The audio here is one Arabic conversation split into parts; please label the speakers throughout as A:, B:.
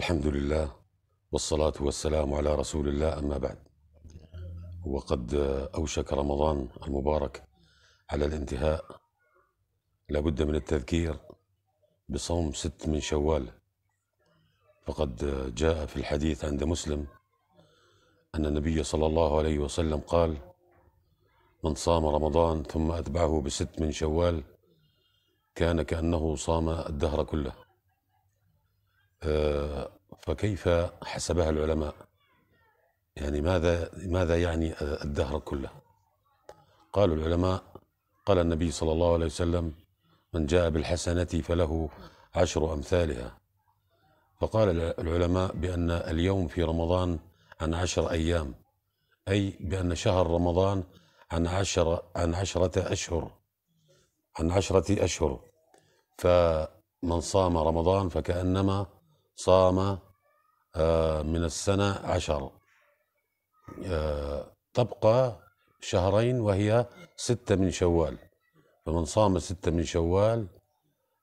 A: الحمد لله والصلاة والسلام على رسول الله أما بعد وقد أوشك رمضان المبارك على الانتهاء لابد من التذكير بصوم ست من شوال فقد جاء في الحديث عند مسلم أن النبي صلى الله عليه وسلم قال من صام رمضان ثم أتبعه بست من شوال كان كأنه صام الدهر كله آه، فكيف حسبها العلماء يعني ماذا ماذا يعني الدهر كله قالوا العلماء قال النبي صلى الله عليه وسلم من جاء بالحسنة فله عشر أمثالها فقال العلماء بأن اليوم في رمضان عن عشر أيام أي بأن شهر رمضان عن عشر عن عشرة أشهر عن عشرة أشهر فمن صام رمضان فكأنما صام آه، من السنة عشر آه، تبقى شهرين وهي ستة من شوال فمن صام ستة من شوال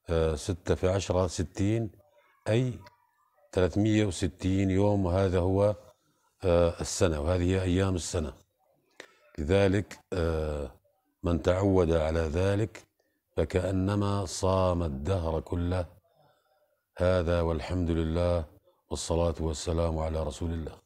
A: آه، ستة في عشرة ستين أي 360 يوم وهذا هو السنة وهذه هي أيام السنة لذلك من تعود على ذلك فكأنما صام الدهر كله هذا والحمد لله والصلاة والسلام على رسول الله